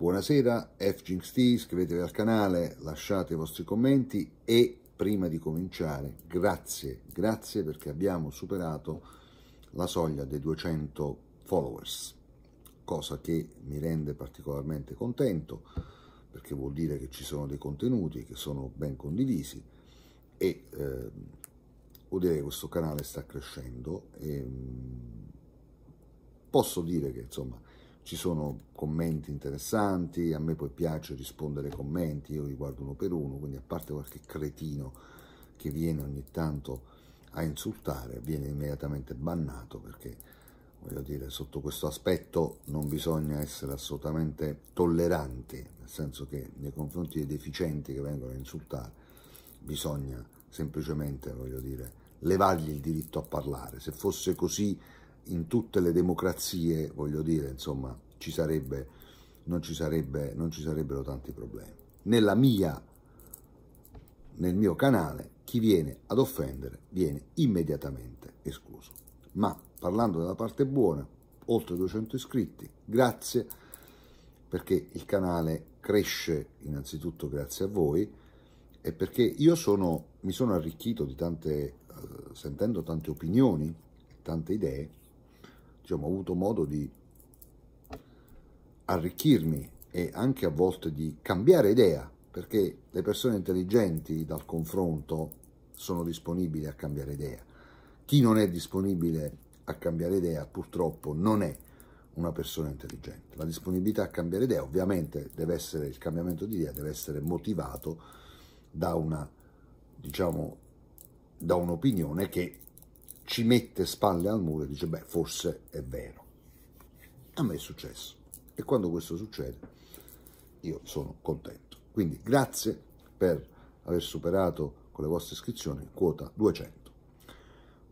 Buonasera, FGXT, iscrivetevi al canale, lasciate i vostri commenti e prima di cominciare, grazie, grazie perché abbiamo superato la soglia dei 200 followers, cosa che mi rende particolarmente contento perché vuol dire che ci sono dei contenuti che sono ben condivisi e eh, vuol dire che questo canale sta crescendo e, mm, posso dire che insomma ci sono commenti interessanti, a me poi piace rispondere ai commenti, io li guardo uno per uno, quindi a parte qualche cretino che viene ogni tanto a insultare, viene immediatamente bannato perché, voglio dire, sotto questo aspetto non bisogna essere assolutamente tolleranti, nel senso che nei confronti dei deficienti che vengono a insultare bisogna semplicemente, voglio dire, levargli il diritto a parlare. Se fosse così in tutte le democrazie, voglio dire, insomma, ci sarebbe, non, ci sarebbe, non ci sarebbero tanti problemi. Nella mia, nel mio canale, chi viene ad offendere viene immediatamente escluso. Ma parlando della parte buona, oltre 200 iscritti, grazie perché il canale cresce innanzitutto grazie a voi e perché io sono, mi sono arricchito di tante, eh, sentendo tante opinioni, tante idee diciamo, ho avuto modo di arricchirmi e anche a volte di cambiare idea, perché le persone intelligenti dal confronto sono disponibili a cambiare idea. Chi non è disponibile a cambiare idea purtroppo non è una persona intelligente. La disponibilità a cambiare idea ovviamente deve essere, il cambiamento di idea deve essere motivato da una, diciamo, da un'opinione che ci mette spalle al muro e dice, beh, forse è vero. A me è successo. E quando questo succede, io sono contento. Quindi grazie per aver superato con le vostre iscrizioni quota 200.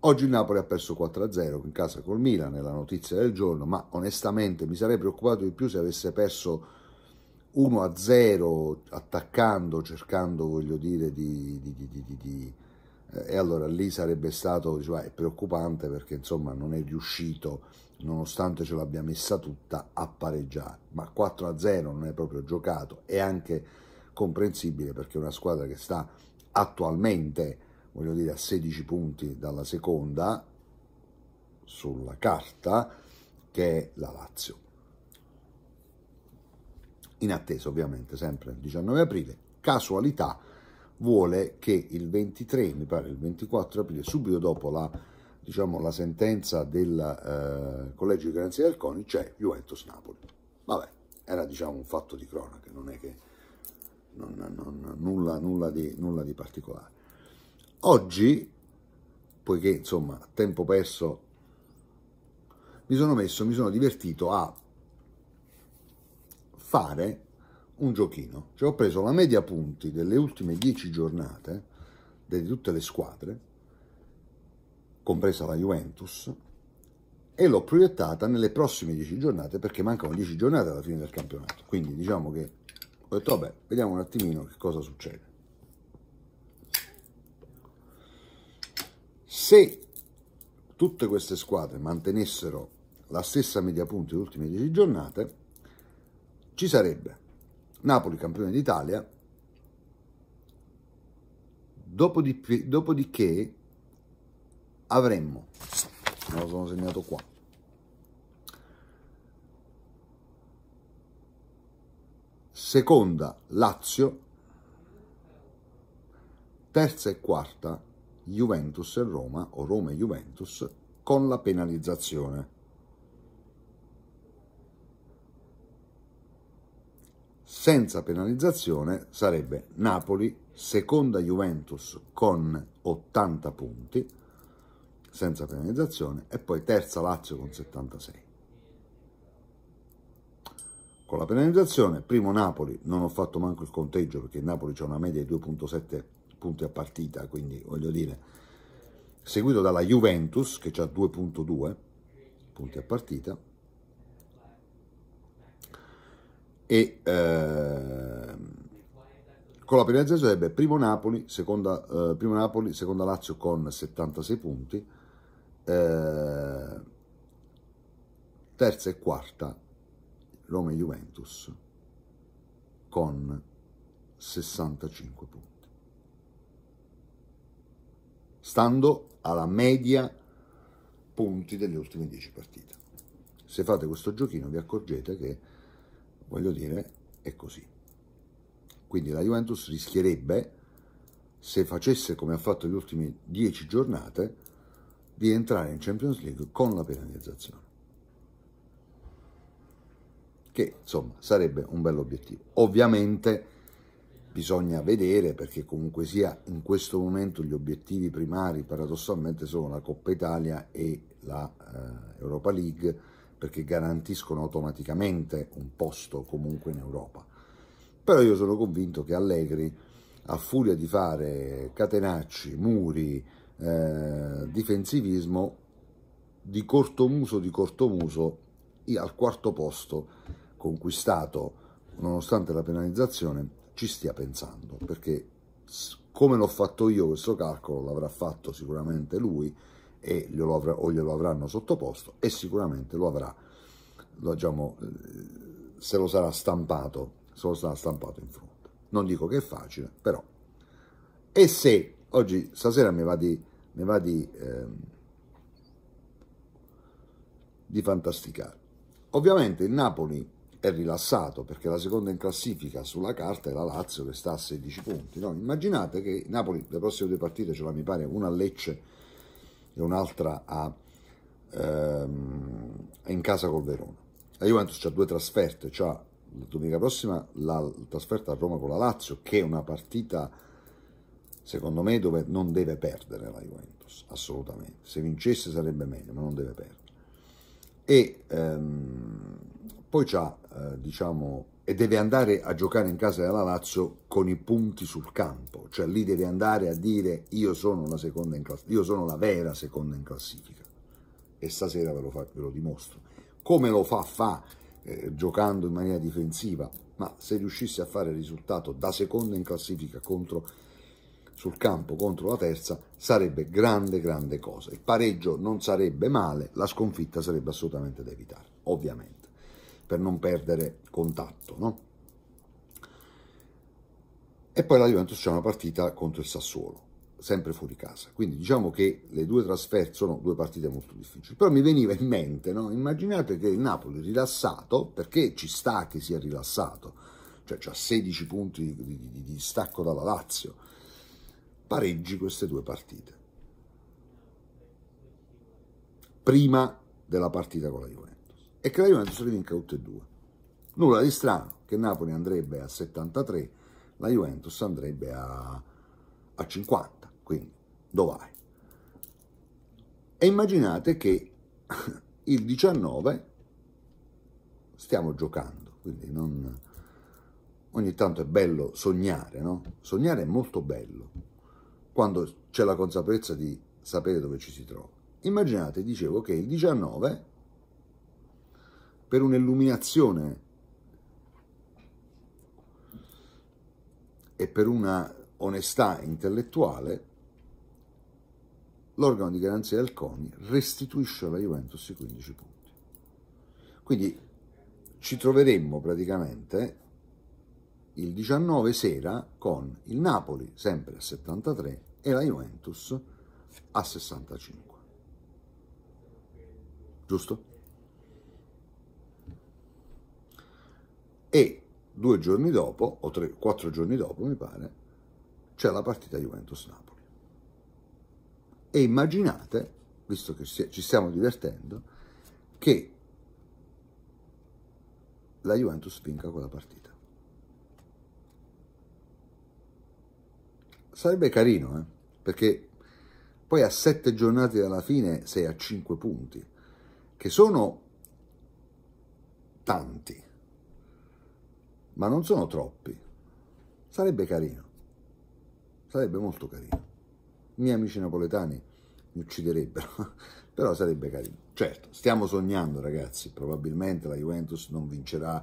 Oggi il Napoli ha perso 4-0 in casa col Milan, è la notizia del giorno, ma onestamente mi sarei preoccupato di più se avesse perso 1-0 attaccando, cercando, voglio dire, di, di, di, di eh, e allora lì sarebbe stato diciamo, preoccupante perché insomma non è riuscito nonostante ce l'abbia messa tutta a pareggiare ma 4 a 0 non è proprio giocato è anche comprensibile perché è una squadra che sta attualmente voglio dire a 16 punti dalla seconda sulla carta che è la Lazio in attesa ovviamente sempre il 19 aprile casualità vuole che il 23, mi pare il 24 aprile, subito dopo la, diciamo, la sentenza del eh, Collegio di Garanzia del CONI, c'è Juventus-Napoli. Vabbè, era diciamo un fatto di cronaca, non è che non, non, nulla, nulla, di, nulla di particolare. Oggi, poiché insomma a tempo perso mi sono messo, mi sono divertito a fare un giochino, cioè ho preso la media punti delle ultime 10 giornate di tutte le squadre, compresa la Juventus, e l'ho proiettata nelle prossime 10 giornate perché mancano 10 giornate alla fine del campionato. Quindi diciamo che ho detto vabbè, vediamo un attimino che cosa succede. Se tutte queste squadre mantenessero la stessa media punti delle ultime 10 giornate, ci sarebbe Napoli campione d'Italia, dopodiché, avremmo, me lo sono segnato qua, seconda Lazio, terza e quarta Juventus e Roma o Roma e Juventus con la penalizzazione. senza penalizzazione sarebbe Napoli, seconda Juventus con 80 punti, senza penalizzazione, e poi terza Lazio con 76. Con la penalizzazione, primo Napoli, non ho fatto manco il conteggio perché Napoli c'è una media di 2.7 punti a partita, quindi voglio dire, seguito dalla Juventus che ha 2.2 punti a partita, e ehm, con la penalizzazione sarebbe primo Napoli, seconda, eh, primo Napoli, seconda Lazio con 76 punti, eh, terza e quarta Roma e Juventus con 65 punti. Stando alla media punti delle ultime 10 partite. Se fate questo giochino vi accorgete che voglio dire, è così. Quindi la Juventus rischierebbe, se facesse come ha fatto le ultime dieci giornate, di entrare in Champions League con la penalizzazione. Che insomma sarebbe un bello obiettivo. Ovviamente bisogna vedere perché comunque sia in questo momento gli obiettivi primari paradossalmente sono la Coppa Italia e la eh, Europa League perché garantiscono automaticamente un posto comunque in Europa. Però io sono convinto che Allegri, a furia di fare catenacci, muri, eh, difensivismo, di corto muso di corto muso, al quarto posto conquistato, nonostante la penalizzazione, ci stia pensando, perché come l'ho fatto io questo calcolo, l'avrà fatto sicuramente lui, e glielo avrà, o glielo avranno sottoposto e sicuramente lo avrà, lo, diciamo, eh, se lo sarà stampato, se lo sarà stampato in fronte. Non dico che è facile, però. E se oggi, stasera mi va di, mi va di, eh, di fantasticare. Ovviamente il Napoli è rilassato perché la seconda in classifica sulla carta è la Lazio che sta a 16 punti. No? Immaginate che Napoli le prossime due partite ce la mi pare una Lecce e un'altra a, ehm, in casa col Verona. La Juventus ha due trasferte, la domenica prossima la trasferta a Roma con la Lazio, che è una partita, secondo me, dove non deve perdere la Juventus, assolutamente. Se vincesse sarebbe meglio, ma non deve perdere. E ehm, poi c'ha, eh, diciamo, e deve andare a giocare in casa della Lazio con i punti sul campo, cioè lì deve andare a dire io sono la, io sono la vera seconda in classifica e stasera ve lo, fa, ve lo dimostro. Come lo fa fa eh, giocando in maniera difensiva, ma se riuscisse a fare il risultato da seconda in classifica contro, sul campo contro la terza sarebbe grande grande cosa. Il pareggio non sarebbe male, la sconfitta sarebbe assolutamente da evitare, ovviamente per non perdere contatto. No? E poi la Juventus c'è una partita contro il Sassuolo, sempre fuori casa. Quindi diciamo che le due trasferte sono due partite molto difficili. Però mi veniva in mente, no? immaginate che il Napoli rilassato, perché ci sta che sia rilassato, cioè ha 16 punti di, di, di, di stacco dalla Lazio, pareggi queste due partite. Prima della partita con la Juventus e che la Juventus ne vinca tutte e due. Nulla di strano che Napoli andrebbe a 73, la Juventus andrebbe a, a 50, quindi dov'è? E immaginate che il 19 stiamo giocando, quindi non... ogni tanto è bello sognare, no? Sognare è molto bello quando c'è la consapevolezza di sapere dove ci si trova. Immaginate, dicevo, che il 19 per un'illuminazione e per una onestà intellettuale, l'organo di garanzia del CONI restituisce alla Juventus i 15 punti. Quindi ci troveremmo praticamente il 19 sera con il Napoli sempre a 73 e la Juventus a 65. Giusto? e due giorni dopo, o tre, quattro giorni dopo mi pare, c'è la partita Juventus-Napoli. E immaginate, visto che ci stiamo divertendo, che la Juventus vinca quella partita. Sarebbe carino, eh? perché poi a sette giornate dalla fine sei a cinque punti, che sono tanti, ma non sono troppi. Sarebbe carino, sarebbe molto carino. I miei amici napoletani mi ucciderebbero, però sarebbe carino. Certo, stiamo sognando ragazzi, probabilmente la Juventus non vincerà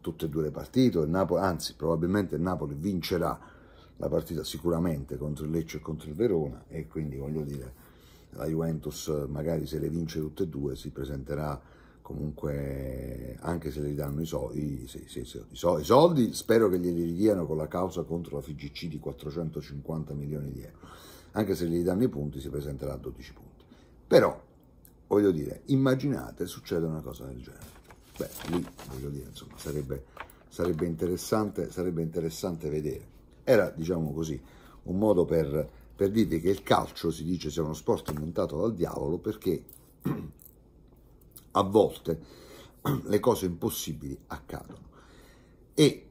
tutte e due le partite, Napoli, anzi probabilmente il Napoli vincerà la partita sicuramente contro il Lecce e contro il Verona e quindi voglio dire la Juventus magari se le vince tutte e due si presenterà comunque anche se gli danno i soldi, sì, sì, sì, i soldi, spero che glieli ridiano con la causa contro la FGC di 450 milioni di euro, anche se gli danno i punti si presenterà a 12 punti. Però, voglio dire, immaginate succede una cosa del genere. Beh, lì, voglio dire, insomma, sarebbe, sarebbe, interessante, sarebbe interessante vedere. Era, diciamo così, un modo per, per dirvi che il calcio, si dice, sia uno sport inventato dal diavolo perché a volte le cose impossibili accadono. E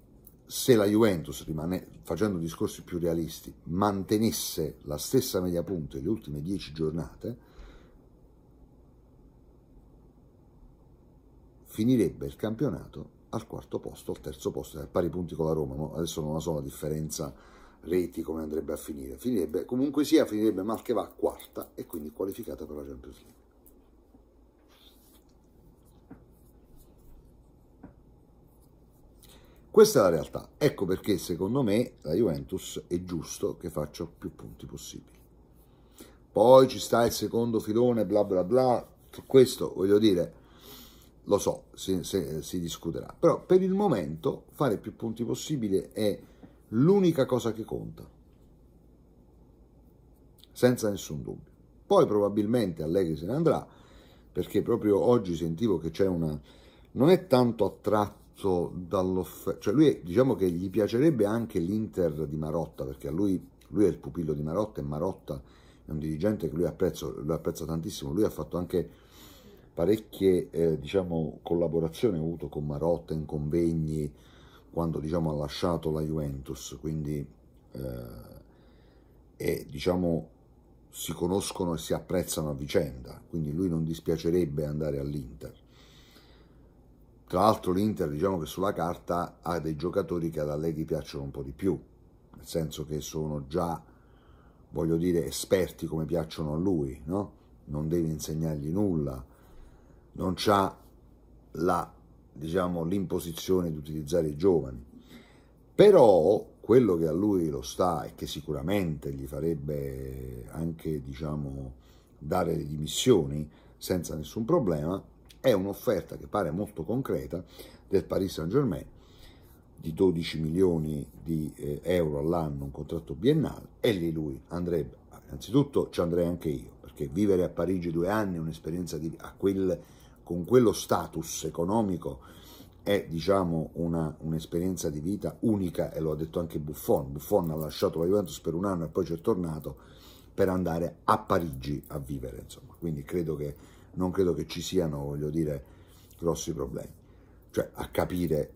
se la Juventus, rimane, facendo discorsi più realisti, mantenesse la stessa media punta le ultime 10 giornate, finirebbe il campionato al quarto posto, al terzo posto, a eh, pari punti con la Roma. Adesso non la so la differenza reti come andrebbe a finire. Finirebbe, comunque sia, finirebbe mal che va quarta e quindi qualificata per la Champions League. Questa è la realtà, ecco perché secondo me la Juventus è giusto che faccia più punti possibili. Poi ci sta il secondo filone, bla bla bla, questo voglio dire, lo so, si, si, si discuterà, però per il momento fare più punti possibile è l'unica cosa che conta, senza nessun dubbio. Poi probabilmente Allegri se ne andrà, perché proprio oggi sentivo che c'è una... non è tanto a prodotto dall'offerta, cioè lui diciamo che gli piacerebbe anche l'Inter di Marotta, perché a lui, lui è il pupillo di Marotta e Marotta è un dirigente che lui apprezza, lui apprezza tantissimo, lui ha fatto anche parecchie eh, diciamo, collaborazioni, ha avuto con Marotta in convegni, quando diciamo, ha lasciato la Juventus, quindi eh, e, diciamo, si conoscono e si apprezzano a vicenda, quindi lui non dispiacerebbe andare all'Inter. Tra l'altro l'Inter diciamo che sulla carta ha dei giocatori che ad Allegri piacciono un po' di più, nel senso che sono già, voglio dire, esperti come piacciono a lui, no? non deve insegnargli nulla, non ha la, diciamo, l'imposizione di utilizzare i giovani. Però quello che a lui lo sta e che sicuramente gli farebbe anche diciamo, dare le dimissioni senza nessun problema è un'offerta che pare molto concreta del Paris Saint-Germain di 12 milioni di eh, euro all'anno, un contratto biennale, e lì lui andrebbe, innanzitutto ci andrei anche io, perché vivere a Parigi due anni è un'esperienza quel, con quello status economico è diciamo un'esperienza di vita unica e lo ha detto anche Buffon, Buffon ha lasciato la Juventus per un anno e poi ci è tornato per andare a Parigi a vivere, insomma. quindi credo che non credo che ci siano, voglio dire, grossi problemi. Cioè, a capire,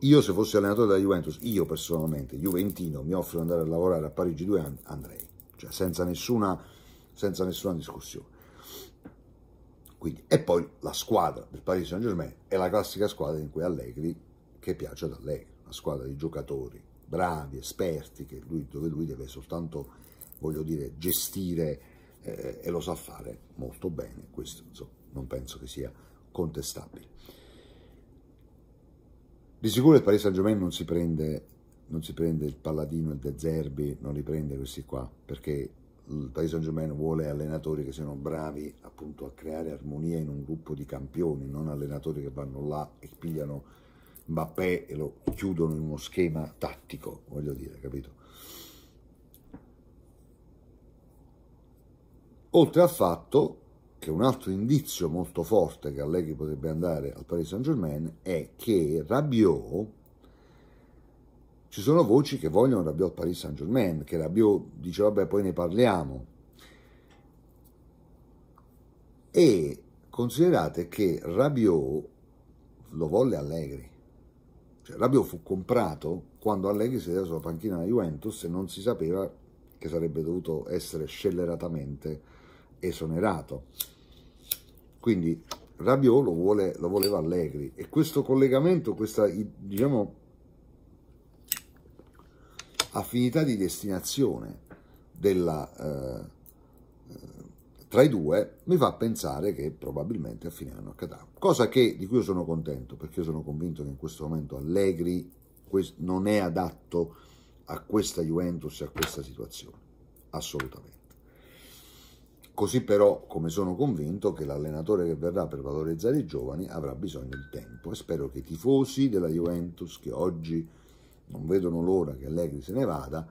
io se fossi allenatore della Juventus, io personalmente, Juventino, mi offro di andare a lavorare a Parigi due anni, andrei, cioè senza nessuna, senza nessuna discussione. Quindi, e poi la squadra del Paris Saint Germain è la classica squadra in cui Allegri, che piace ad Allegri, una squadra di giocatori bravi, esperti, lui, dove lui deve soltanto, voglio dire, gestire eh, e lo sa fare molto bene, questo insomma, non penso che sia contestabile. Di sicuro il Paris Saint-Germain non, non si prende il Palladino e De Zerbi, non li prende questi qua, perché il Paris Saint Germain vuole allenatori che siano bravi appunto a creare armonia in un gruppo di campioni, non allenatori che vanno là e pigliano Mbappé e lo chiudono in uno schema tattico, voglio dire, capito? oltre al fatto che un altro indizio molto forte che Allegri potrebbe andare al Paris Saint Germain è che Rabiot ci sono voci che vogliono Rabiot al Paris Saint Germain che Rabiot dice vabbè poi ne parliamo e considerate che Rabiot lo volle Allegri cioè, Rabiot fu comprato quando Allegri sedeva sulla panchina della Juventus e non si sapeva che sarebbe dovuto essere scelleratamente esonerato. Quindi Rabiot lo, vuole, lo voleva Allegri e questo collegamento, questa diciamo, affinità di destinazione della, eh, tra i due mi fa pensare che probabilmente a fine anno accadrà. Cosa che, di cui io sono contento, perché sono convinto che in questo momento Allegri non è adatto a questa Juventus e a questa situazione, assolutamente. Così però, come sono convinto, che l'allenatore che verrà per valorizzare i giovani avrà bisogno di tempo e spero che i tifosi della Juventus, che oggi non vedono l'ora che Allegri se ne vada,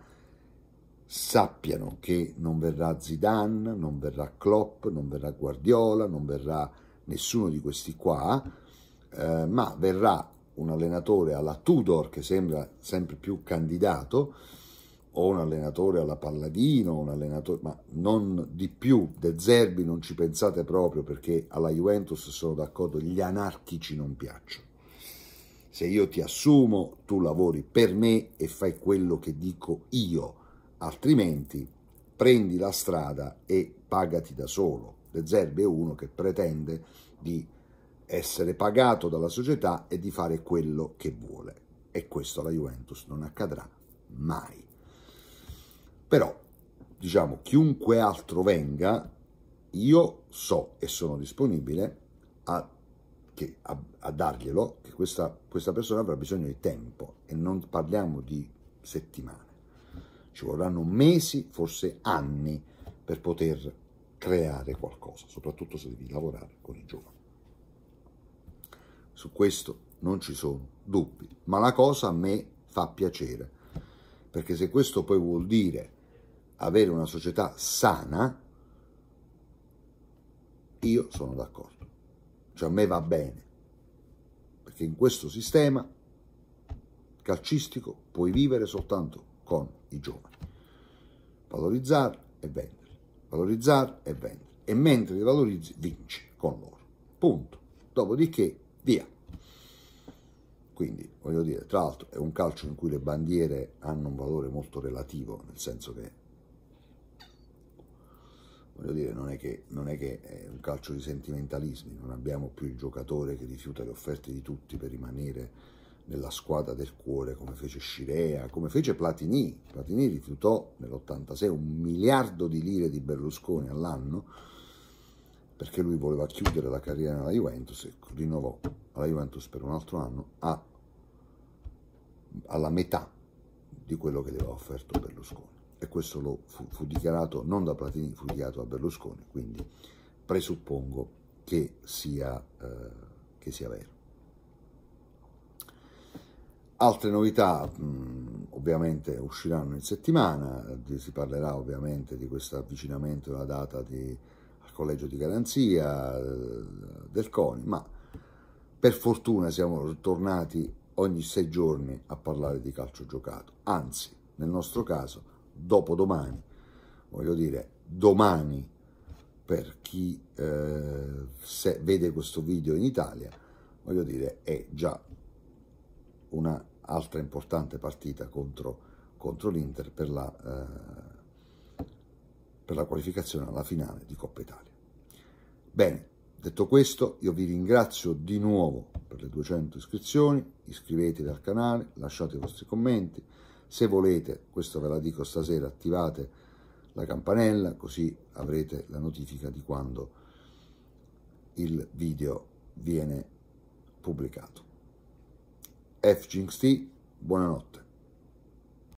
sappiano che non verrà Zidane, non verrà Klopp, non verrà Guardiola, non verrà nessuno di questi qua, eh, ma verrà un allenatore alla Tudor che sembra sempre più candidato, o un allenatore alla Palladino, un allenatore, ma non di più, De Zerbi non ci pensate proprio perché alla Juventus sono d'accordo, gli anarchici non piacciono. Se io ti assumo, tu lavori per me e fai quello che dico io, altrimenti prendi la strada e pagati da solo. De Zerbi è uno che pretende di essere pagato dalla società e di fare quello che vuole. E questo alla Juventus non accadrà mai. Però, diciamo, chiunque altro venga, io so e sono disponibile a, che, a, a darglielo che questa, questa persona avrà bisogno di tempo e non parliamo di settimane. Ci vorranno mesi, forse anni, per poter creare qualcosa, soprattutto se devi lavorare con i giovani. Su questo non ci sono dubbi, ma la cosa a me fa piacere, perché se questo poi vuol dire avere una società sana, io sono d'accordo. Cioè a me va bene, perché in questo sistema calcistico puoi vivere soltanto con i giovani. Valorizzare e vendere, valorizzare e vendere. E mentre li valorizzi, vinci con loro. Punto. Dopodiché, via. Quindi, voglio dire, tra l'altro è un calcio in cui le bandiere hanno un valore molto relativo, nel senso che voglio dire, non è, che, non è che è un calcio di sentimentalismi, non abbiamo più il giocatore che rifiuta le offerte di tutti per rimanere nella squadra del cuore come fece Scirea, come fece Platini. Platini rifiutò nell'86 un miliardo di lire di Berlusconi all'anno perché lui voleva chiudere la carriera nella Juventus e rinnovò alla Juventus per un altro anno a, alla metà di quello che gli aveva offerto Berlusconi e questo lo fu, fu dichiarato non da Platini, fu dichiarato da Berlusconi, quindi presuppongo che sia, eh, che sia vero. Altre novità mh, mm, ovviamente usciranno in settimana, si parlerà ovviamente di questo avvicinamento alla data di, al collegio di garanzia eh, del CONI, ma per fortuna siamo tornati ogni sei giorni a parlare di calcio giocato, anzi nel nostro caso dopodomani, voglio dire domani per chi eh, se vede questo video in Italia, voglio dire è già un'altra importante partita contro, contro l'Inter per, eh, per la qualificazione alla finale di Coppa Italia. Bene, detto questo io vi ringrazio di nuovo per le 200 iscrizioni, iscrivetevi al canale, lasciate i vostri commenti, se volete, questo ve la dico stasera, attivate la campanella così avrete la notifica di quando il video viene pubblicato. FGXT, buonanotte.